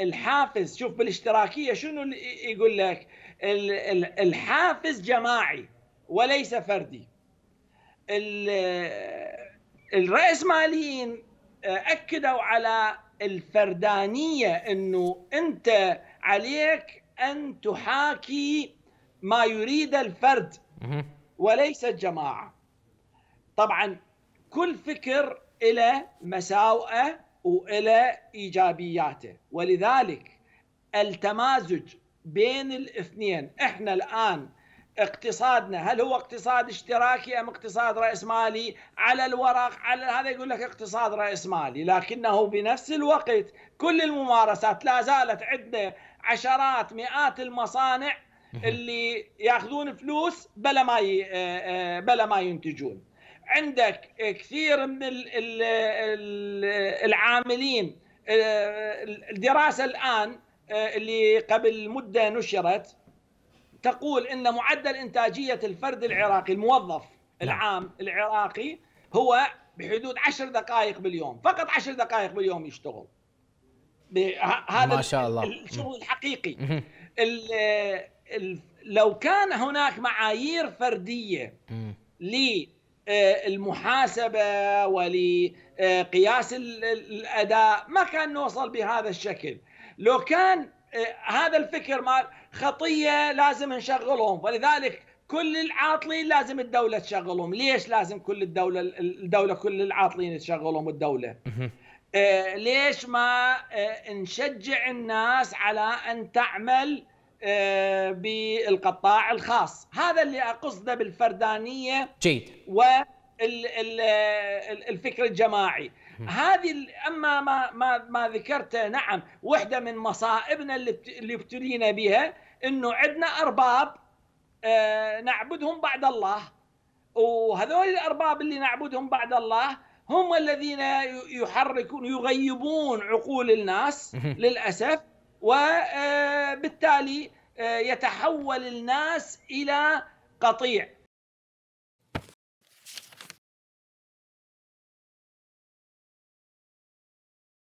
الحافز شوف بالاشتراكيه شنو يقول لك الحافز جماعي وليس فردي الرأسماليين آه، أكدوا على الفردانية أنه أنت عليك أن تحاكي ما يريد الفرد وليس الجماعة طبعا كل فكر له مساوئه والى ايجابياته ولذلك التمازج بين الاثنين احنا الان اقتصادنا هل هو اقتصاد اشتراكي ام اقتصاد راسمالي على الورق على هذا يقول لك اقتصاد راسمالي لكنه بنفس الوقت كل الممارسات لا زالت عندنا عشرات مئات المصانع اللي ياخذون فلوس بلا ما آه، آه، بلا ما ينتجون عندك كثير من العاملين الدراسه الان اللي قبل مده نشرت تقول ان معدل انتاجيه الفرد العراقي الموظف نعم. العام العراقي هو بحدود عشر دقائق باليوم فقط عشر دقائق باليوم يشتغل هذا ما شاء الله الشغل الحقيقي لو كان هناك معايير فرديه آه، المحاسبه ولقياس الاداء ما كان نوصل بهذا الشكل لو كان آه، هذا الفكر مال خطيه لازم نشغلهم ولذلك كل العاطلين لازم الدوله تشغلهم ليش لازم كل الدوله الدوله كل العاطلين تشغلهم الدوله آه، ليش ما نشجع الناس على ان تعمل آه، بالقطاع الخاص هذا اللي أقصده بالفردانية جيد والفكر الجماعي هذه اما ما ما ما ذكرته نعم واحده من مصائبنا اللي ابتلينا بها انه عندنا ارباب آه، نعبدهم بعد الله وهذول الارباب اللي نعبدهم بعد الله هم الذين يحركون يغيبون عقول الناس للاسف وبالتالي آه، آه، يتحول الناس إلى قطيع